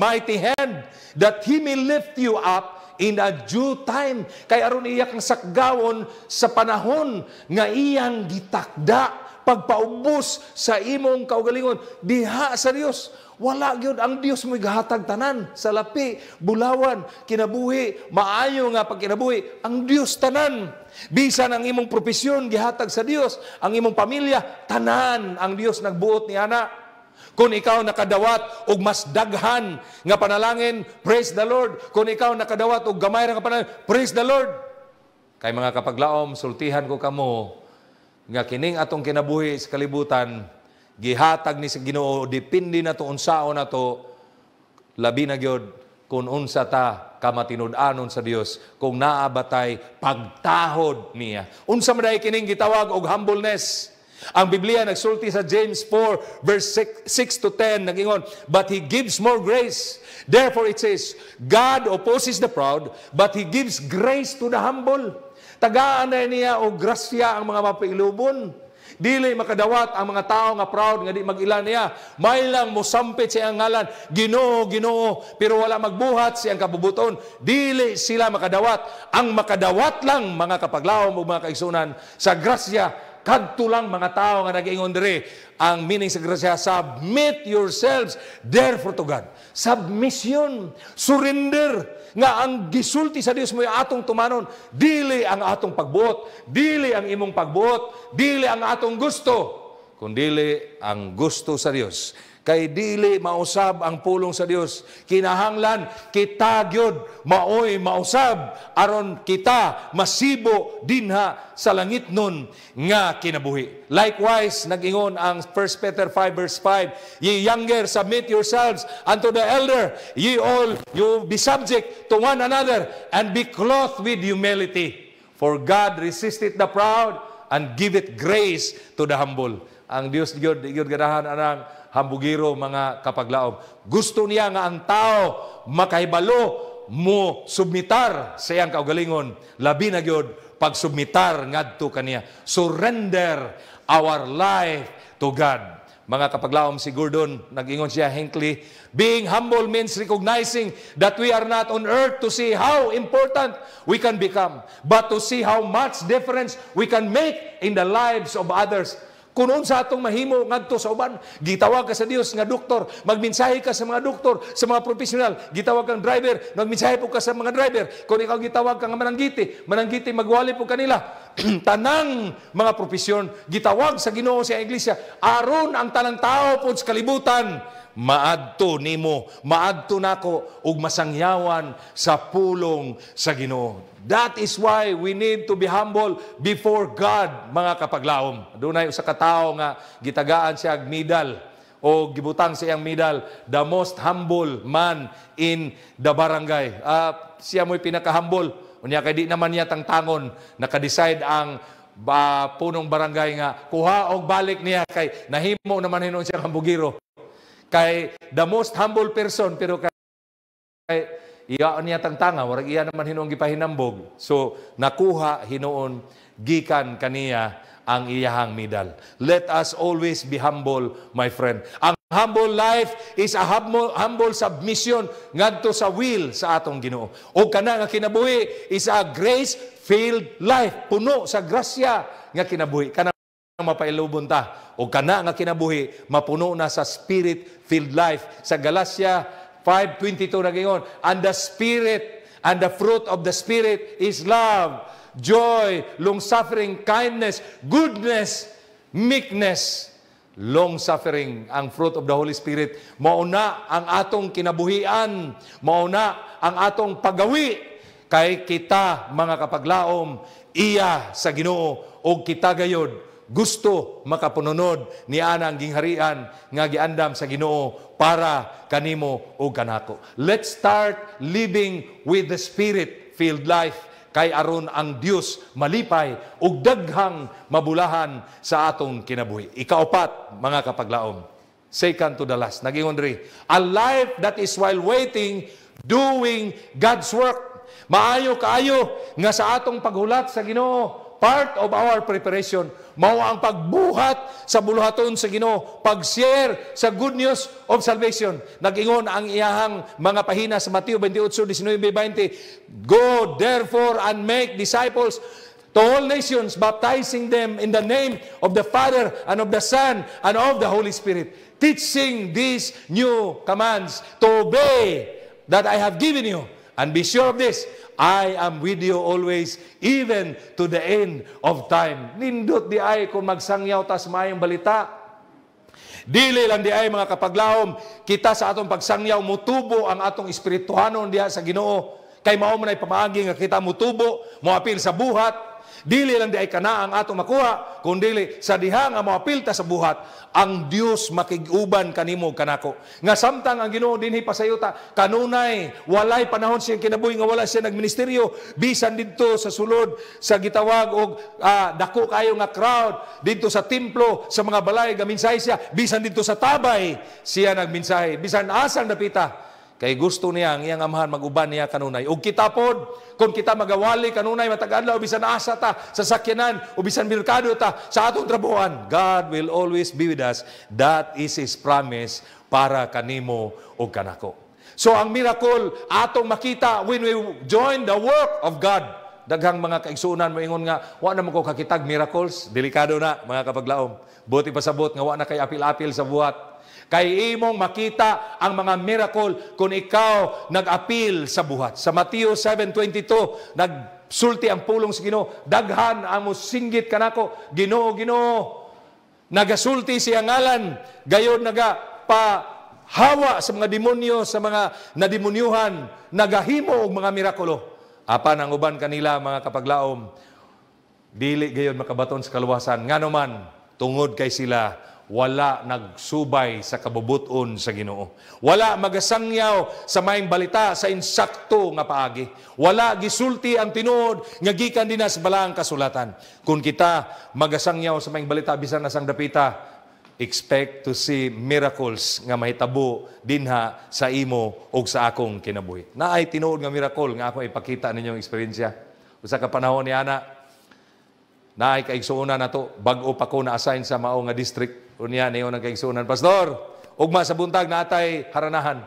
mighty hand that He may lift you up in a due time. Kay aron iyak ang sakgawon sa panahon nga iyang gitakda pagpaubos sa imong kaugalingon diha sa Dios wala gyud ang Dios mo gahatag tanan sa lapi, bulawan, kinabuhi, maayo nga pagkinabuhi ang Dios tanan. Bisan ang imong propesyon gihatag sa Dios, ang imong pamilya tanan ang Dios nagbuot ni ana. Kung ikaw nakadawat og mas daghan nga panalangin, praise the Lord. Kung ikaw nakadawat og gamay ra nga panalangin, praise the Lord. Kay mga kapaglaom, sultihan ko kamo nga kining atong kinabuhi sa kalibutan, gihatag ni sa Ginoo depende na tuon sao na to labi na gyud kung unsa ta kamatinud-anon sa Dios kung naa batay pagtahod niya. Unsa man kining gitawag og humbleness? Ang Biblia nagsulti sa James 4 verse 6, 6 to 10 nagingon, "But he gives more grace. Therefore it says, God opposes the proud, but he gives grace to the humble." Tagaan na niya o grasya ang mga mapailubon. Dili makadawat ang mga tao nga proud nga di magilan niya. May lang mosampit siya ang ngalan, Ginoo, Ginoo, pero wala magbuhat ang kabubuton. Dili sila makadawat. Ang makadawat lang mga kapaglawom ug mga kaigsunan sa grasya kadtulang mga tao nga nag-ingon diri ang meaning sa grasya submit yourselves therefore to God submission surrender nga ang gisulti sa Dios mo atong tumanon dili ang atong pagbuot dili ang imong pagbuot dili ang atong gusto kundi ang gusto sa Dios kay dili mausab ang pulong sa Dios kinahanglan kita gyud maoy mausab aron kita masibo dinha sa langit nun nga kinabuhi likewise nagingon ang 1 Peter 5 verse 5 ye younger submit yourselves unto the elder ye all you be subject to one another and be clothed with humility for God resisteth the proud and giveth grace to the humble ang Dios gyud gyud ganahan anang hambugiro mga kapaglaom. Gusto niya nga ang tao makahibalo mo submitar sa iyang kaugalingon. Labi na gyud pagsubmitar ngadto kaniya. Surrender our life to God. Mga kapaglaom si Gordon, nagingon siya Hinckley, being humble means recognizing that we are not on earth to see how important we can become, but to see how much difference we can make in the lives of others kunon sa atong mahimo ngadto sa uban, gitawag ka sa Dios nga doktor, magminsahi ka sa mga doktor, sa mga profesional, gitawag kang driver, magminsahi po ka sa mga driver. Kung ikaw gitawag ka nga mananggiti, mananggiti magwali po kanila. tanang mga profesyon gitawag sa Ginoo sa iglesia aron ang tanang tao pod sa kalibutan maadto nimo, maadto nako ug masangyawan sa pulong sa Ginoo. That is why we need to be humble before God, mga kapaglaom. Dunay usa ka tawo nga gitagaan siya og medal o gibutang siyang medal, the most humble man in the barangay. Uh, siya mo'y pinaka-humble. Unya kay di naman niya tangtangon, naka-decide ang ba ah, punong barangay nga kuha og balik niya kay nahimo naman hinon siya kang bugiro Kay the most humble person, pero kay, kay iya niya tang tanga, warag iya naman hinuon gipahinambog. So, nakuha hinuon gikan kaniya ang iyahang medal. Let us always be humble, my friend. Ang humble life is a humble, humble submission ngadto sa will sa atong Ginoo. O kana nga kinabuhi is a grace-filled life, puno sa grasya nga kinabuhi. Kana mapailubon ta o kana nga kinabuhi mapuno na sa spirit filled life sa Galatia 5:22 na gingon and the spirit and the fruit of the spirit is love joy long suffering kindness goodness meekness long suffering ang fruit of the holy spirit mauna ang atong kinabuhian mauna ang atong pagawi kay kita mga kapaglaom iya sa Ginoo og kita gayod gusto makapununod ni anang gingharian nga giandam sa Ginoo para kanimo o kanako. Let's start living with the spirit filled life kay aron ang Dios malipay ug daghang mabulahan sa atong kinabuhi. Ikaapat, mga kapaglaom. Second to the last. Naging undri. A life that is while waiting, doing God's work. Maayo kaayo nga sa atong paghulat sa Ginoo, part of our preparation. Mao ang pagbuhat sa buluhaton sa Ginoo, pag-share sa good news of salvation. Nagingon ang iyahang mga pahina sa Mateo 28:19 20. Go therefore and make disciples to all nations, baptizing them in the name of the Father and of the Son and of the Holy Spirit, teaching these new commands to obey that I have given you. And be sure of this, I am with you always, even to the end of time. Nindot di ay kung magsangyaw tas mayang balita. Dili lang di ay mga kapaglaom, kita sa atong pagsangyaw, mutubo ang atong espirituhanon diha sa ginoo. Kay mao man ay pamaagi nga kita mutubo, moapil sa buhat, Dili lang di ay kana ang atong makuha, kundili sa diha nga mapilta sa buhat, ang Dios makiguban kanimo kanako. Nga samtang ang Ginoo dinhi pasayuta, kanunay walay panahon siya kinabuhi nga wala siya nagministeryo bisan didto sa sulod sa gitawag og uh, dako kayo nga crowd didto sa templo sa mga balay gaminsay siya bisan didto sa tabay siya nagminsahe bisan asang dapita Kay gusto niya ang iyang amahan maguban niya kanunay. Ug kita pod kun kita magawali kanunay matag adlaw bisan asa ta sa sakyanan o bisan merkado ta sa atong trabuhan. God will always be with us. That is his promise para kanimo og kanako. So ang miracle atong makita when we join the work of God. Daghang mga kaigsuunan moingon nga wa na mo ko kakitag miracles, delikado na mga kapaglaom. Buti pa sabot nga wa na kay apil-apil sa buhat. Kay imong makita ang mga miracle kung ikaw nag-apil sa buhat. Sa Mateo 7.22, nagsulti ang pulong sa si Ginoo, daghan ang musinggit kanako, Ginoo, Ginoo. Nagasulti siya ngalan, gayon naga pa hawa sa mga demonyo, sa mga nademonyuhan, nagahimo og mga mirakulo. Apa nang uban kanila, mga kapaglaom, dili gayon makabaton sa kaluwasan. Nga naman, tungod kay sila wala nagsubay sa kabubuton sa Ginoo. Wala magasangyaw sa maayong balita sa insakto nga paagi. Wala gisulti ang tinuod nga gikan dinas sa balaang kasulatan. Kung kita magasangyaw sa maayong balita bisan na sang dapita, expect to see miracles nga mahitabo dinha sa imo og sa akong kinabuhi. Naay tinuod nga miracle nga ako ipakita ninyong eksperyensya. Usa ka panahon ni ana, naay kaigsuonan nato bag-o pa ko na-assign sa mao nga district Unya niyo ng kaigsunan, Pastor, ugma sa buntag natay haranahan.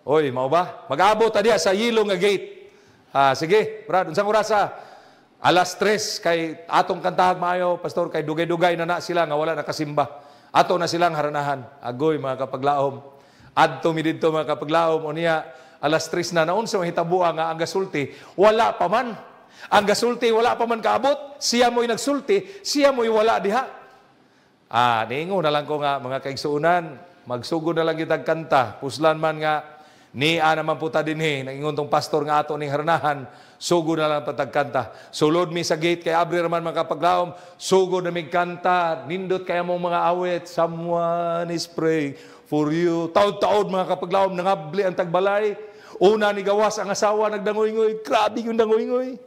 Oy, mao ba? Mag-abot ta diya sa yilo nga gate. Ah, sige, brad, unsang orasa? Alas tres kay atong kantahan maayo, Pastor, kay dugay-dugay na na sila nga wala nakasimba. Ato na silang haranahan. Agoy, mga kapaglaom. Adto mi didto mga kapaglaom. Unya, alas tres na naon sa mahitabua nga ang gasulti, wala pa man. Ang gasulti, wala pa man kaabot. Siya mo'y nagsulti, siya mo'y wala diha. Ah, niingon na lang ko nga mga kaigsuunan, magsugod na lang kita kanta, puslan man nga ni naman puta ta dinhi, nangingon tong pastor nga ato ni harnahan, sugo na lang patag kanta. Sulod mi sa gate kay abri man makapaglaom, sugo na mig kanta, nindot kay among mga awit, someone is praying for you. taud taod mga kapaglaom nangabli ang tagbalay. Una ni gawas ang asawa nagdangoy-ngoy, krabi yung dangoy-ngoy.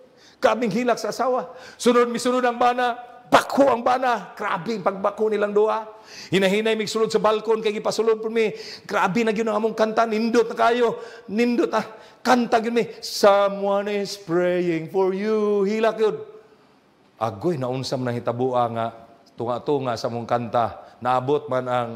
Grabing hilak sa asawa. Sunod mi sunod ang bana, Pakho ang bana. Grabe pagbako nilang doa. Hinahinay migsulod sa balkon kay ipasulod po mi. Grabe na gyud among kanta nindot na kayo. Nindot ah. Kanta gyud mi. Someone is praying for you. Hila gyud. Agoy naunsam na hitabua nga tunga-tunga sa mong kanta. Naabot man ang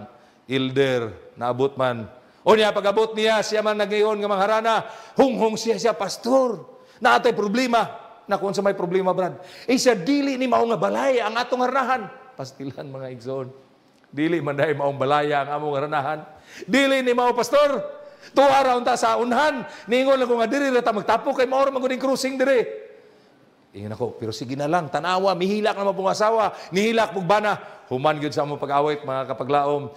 elder, naabot man. O niya, pagabot niya, siya man nagayon ng mga harana, Hung-hung siya siya, pastor. Naatay problema na kung sa may problema, Brad. E siya dili ni maong nga balay ang atong harnahan. Pastilan, mga igsoon. Dili man dahil maong balaya ang among harnahan. Dili ni mao pastor. Tuwa araw ta sa unhan. Ningon lang ko nga diri ta magtapo kay maoro maguding cruising diri. Ingon ako, pero sige na lang, tanawa, mihilak naman pong asawa, nihilak pong bana. Human gyud sa among pag-awit, mga kapaglaom.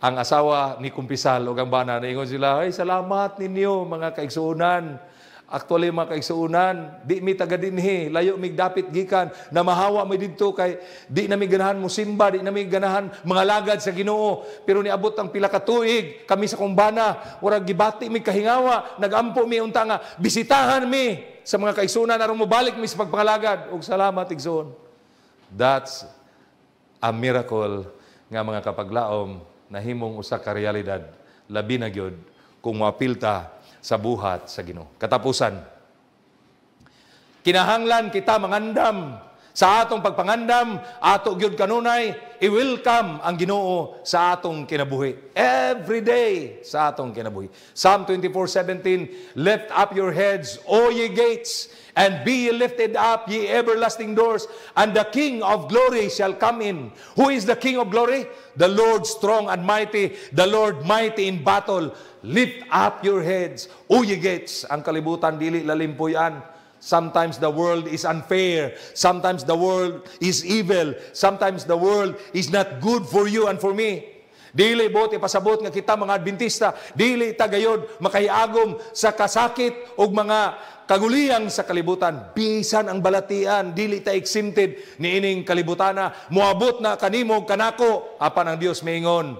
Ang asawa ni Kumpisal o ang bana, naingon sila, ay salamat ninyo mga kaigsuunan Actually, mga kaigsuunan, di mi taga dinhi, layo mi dapit gikan, na mahawa mi didto kay di na mi ganahan mo simba, di na mi ganahan mga lagad sa Ginoo. Pero niabot ang pila ka tuig kami sa kumbana, ora gibati mi kahingawa, nagampo mi unta nga bisitahan mi sa mga kaigsuunan aron balik mi sa pagpangalagad. Og salamat igsoon. That's a miracle nga mga kapaglaom na himong usa ka realidad labi na gyud kung mapilta sa buhat sa Ginoo. Katapusan. Kinahanglan kita mangandam sa atong pagpangandam, ato gyud kanunay i-welcome ang Ginoo sa atong kinabuhi. Every day sa atong kinabuhi. Psalm 24:17, lift up your heads, O ye gates, And be ye lifted up, ye everlasting doors, and the King of glory shall come in. Who is the King of glory? The Lord strong and mighty, the Lord mighty in battle. Lift up your heads, O ye gates. Ang kalibutan, dili lalim Sometimes the world is unfair. Sometimes the world is evil. Sometimes the world is not good for you and for me. Dili bot ipasabot nga kita mga Adventista, dili tagayod makaiagom sa kasakit ug mga kaguliyang sa kalibutan. Bisan ang balatian, dili ta exempted niining kalibutana. Muabot na kanimog kanako apan ang Dios miingon,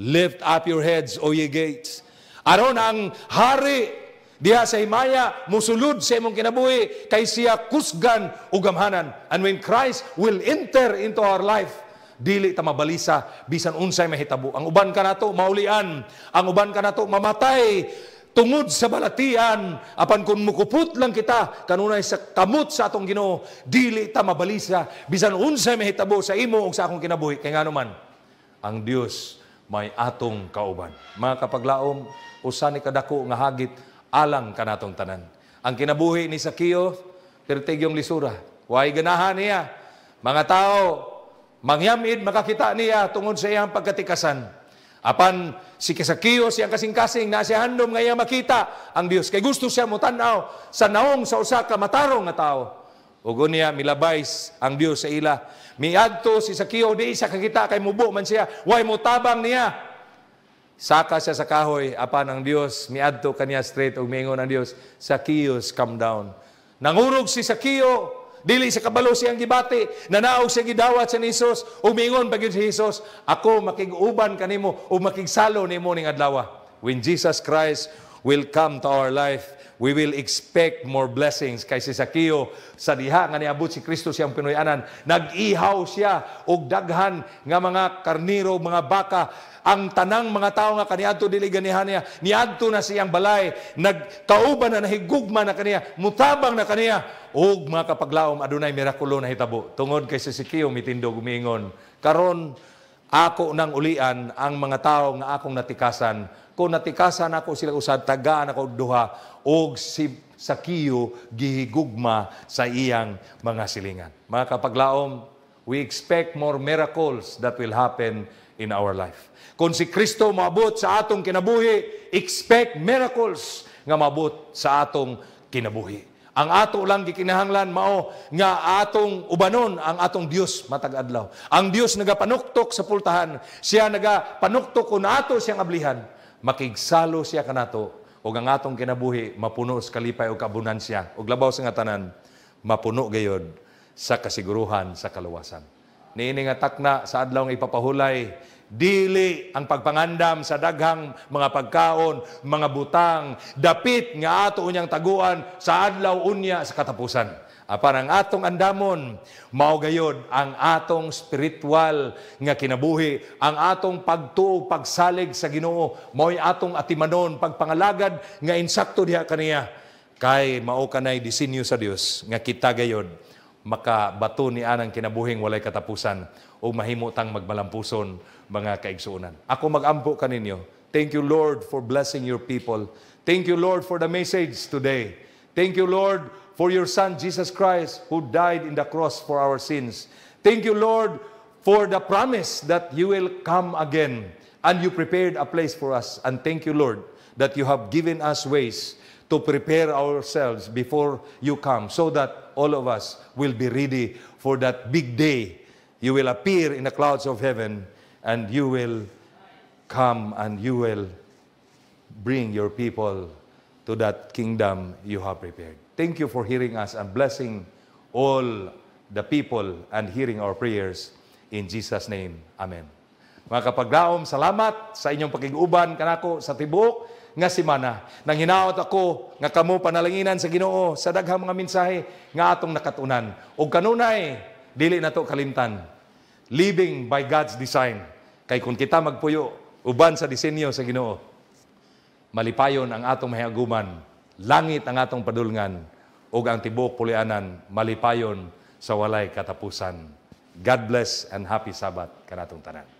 lift up your heads o ye gates. Aron ang hari diha sa himaya musulod sa imong kinabuhi kay siya kusgan ug gamhanan. And when Christ will enter into our life, dili ta mabalisa bisan unsay mahitabo. Ang uban ka nato maulian, ang uban ka nato mamatay tungod sa balatian apan kung mukupot lang kita kanunay sa kamot sa atong Ginoo dili ta mabalisa bisan unsay mahitabo sa imo ug sa akong kinabuhi kay ngano man ang Dios may atong kauban. Mga kapaglaom, usa ni kadako nga hagit alang kanatong tanan. Ang kinabuhi ni Sakio, pirtigyong lisura. Way ganahan niya. Mga tao, Mangyamid, makakita niya tungod sa iyang pagkatikasan. Apan si Kesakio siyang kasing-kasing na siya handom nga makita ang Dios kay gusto siya mo tan sa naong sa usa ka matarong nga tawo. Ugo niya milabays ang Dios sa ila. Miadto si Sakio di sa kakita kay mubo man siya, way mo tabang niya. Saka siya sa kahoy apan ang Dios miadto kaniya straight ug miingon ang Dios, "Sakio, come down. Nangurog si Sakio, Dili sa kabalo siyang gibati. Nanaog siya gidawat sa ni Isos. Umingon pagin si Isos, Ako makiguban kanimo o makigsalo nimo ning adlaw. When Jesus Christ will come to our life. We will expect more blessings. Kay si Sakio, sa diha nga niabot si Kristo siyang Pinoyanan, nag-ihaw siya og daghan nga mga karniro, mga baka, ang tanang mga tao nga kaniadto dili ganihan niya niadto na siyang balay nagkauban na nahigugma na kaniya mutabang na kaniya og mga kapaglaom adunay mirakulo na hitabo tungod kay si sikiyo mitindog gumingon karon ako nang ulian ang mga tao nga akong natikasan kung natikasan ako sila usad tagaan ako duha og si sa gihigugma sa iyang mga silingan. Mga kapaglaom, we expect more miracles that will happen in our life. Kung si Kristo maabot sa atong kinabuhi, expect miracles nga maabot sa atong kinabuhi. Ang ato lang gikinahanglan mao nga atong ubanon ang atong Dios matag adlaw. Ang Dios nagapanuktok sa pultahan, siya nagapanuktok kun ato siyang ablihan makigsalo siya kanato, o ang atong kinabuhi, mapuno sa kalipay o kabunansya. O labaw sa nga tanan, mapuno gayod sa kasiguruhan sa kaluwasan. Niini nga takna sa adlaw nga ipapahulay, dili ang pagpangandam sa daghang mga pagkaon, mga butang, dapit nga ato unyang taguan sa adlaw unya sa katapusan apan ah, ang atong andamon mao gayod ang atong spiritual nga kinabuhi ang atong pagtuo pagsalig sa Ginoo mao'y atong atimanon pagpangalagad nga insakto diha kaniya kay mao kanay disenyo sa Dios nga kita gayod makabato ni anang kinabuhing walay katapusan o mahimutang magmalampuson mga kaigsuunan. Ako magampo kaninyo. Thank you Lord for blessing your people. Thank you Lord for the message today. Thank you, Lord, for your Son, Jesus Christ, who died in the cross for our sins. Thank you, Lord, for the promise that you will come again and you prepared a place for us. And thank you, Lord, that you have given us ways to prepare ourselves before you come so that all of us will be ready for that big day. You will appear in the clouds of heaven and you will come and you will bring your people to that kingdom you have prepared. Thank you for hearing us and blessing all the people and hearing our prayers. In Jesus' name, Amen. Mga kapaglaom, salamat sa inyong pakiguban kanako sa tibuok nga simana. Nang hinaot ako nga kamo panalanginan sa Ginoo sa daghang mga mensahe nga atong nakatunan. Ug kanunay dili nato kalimtan. Living by God's design. Kay kung kita magpuyo uban sa disenyo sa Ginoo, malipayon ang atong mahiaguman, langit ang atong padulngan, ug ang tibuok pulianan malipayon sa walay katapusan. God bless and happy Sabbath kanatong tanan.